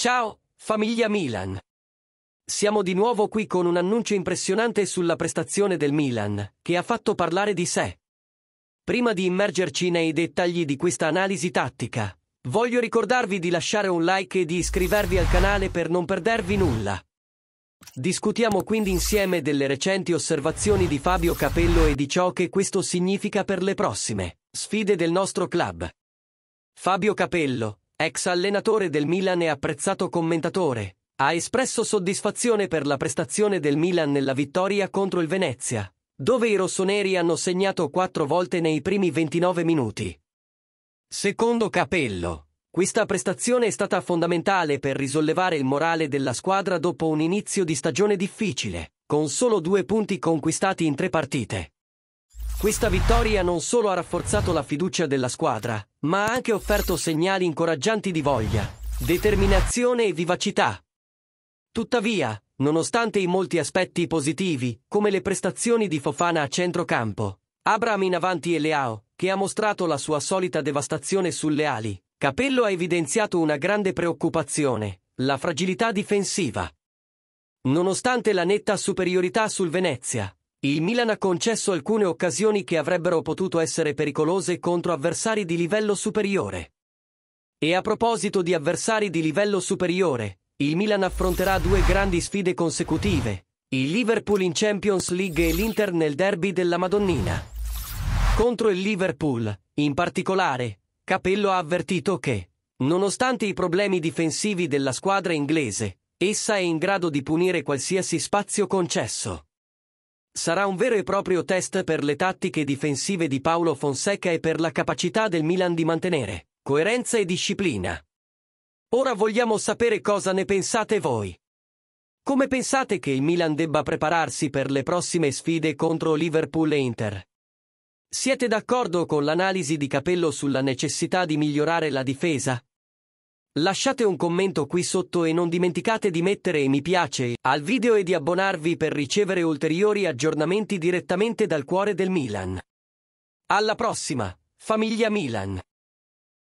Ciao, famiglia Milan! Siamo di nuovo qui con un annuncio impressionante sulla prestazione del Milan, che ha fatto parlare di sé. Prima di immergerci nei dettagli di questa analisi tattica, voglio ricordarvi di lasciare un like e di iscrivervi al canale per non perdervi nulla. Discutiamo quindi insieme delle recenti osservazioni di Fabio Capello e di ciò che questo significa per le prossime sfide del nostro club. Fabio Capello, ex allenatore del Milan e apprezzato commentatore, ha espresso soddisfazione per la prestazione del Milan nella vittoria contro il Venezia, dove i rossoneri hanno segnato quattro volte nei primi 29 minuti. Secondo Capello, questa prestazione è stata fondamentale per risollevare il morale della squadra dopo un inizio di stagione difficile, con solo due punti conquistati in tre partite. Questa vittoria non solo ha rafforzato la fiducia della squadra, ma ha anche offerto segnali incoraggianti di voglia, determinazione e vivacità. Tuttavia, nonostante i molti aspetti positivi, come le prestazioni di Fofana a centrocampo, Abraham in avanti e Leao, che ha mostrato la sua solita devastazione sulle ali, Capello ha evidenziato una grande preoccupazione, la fragilità difensiva. Nonostante la netta superiorità sul Venezia, il Milan ha concesso alcune occasioni che avrebbero potuto essere pericolose contro avversari di livello superiore. E a proposito di avversari di livello superiore, il Milan affronterà due grandi sfide consecutive, il Liverpool in Champions League e l'Inter nel derby della Madonnina. Contro il Liverpool, in particolare, Capello ha avvertito che, nonostante i problemi difensivi della squadra inglese, essa è in grado di punire qualsiasi spazio concesso sarà un vero e proprio test per le tattiche difensive di Paolo Fonseca e per la capacità del Milan di mantenere coerenza e disciplina. Ora vogliamo sapere cosa ne pensate voi. Come pensate che il Milan debba prepararsi per le prossime sfide contro Liverpool e Inter? Siete d'accordo con l'analisi di Capello sulla necessità di migliorare la difesa, Lasciate un commento qui sotto e non dimenticate di mettere mi piace al video e di abbonarvi per ricevere ulteriori aggiornamenti direttamente dal cuore del Milan. Alla prossima, famiglia Milan!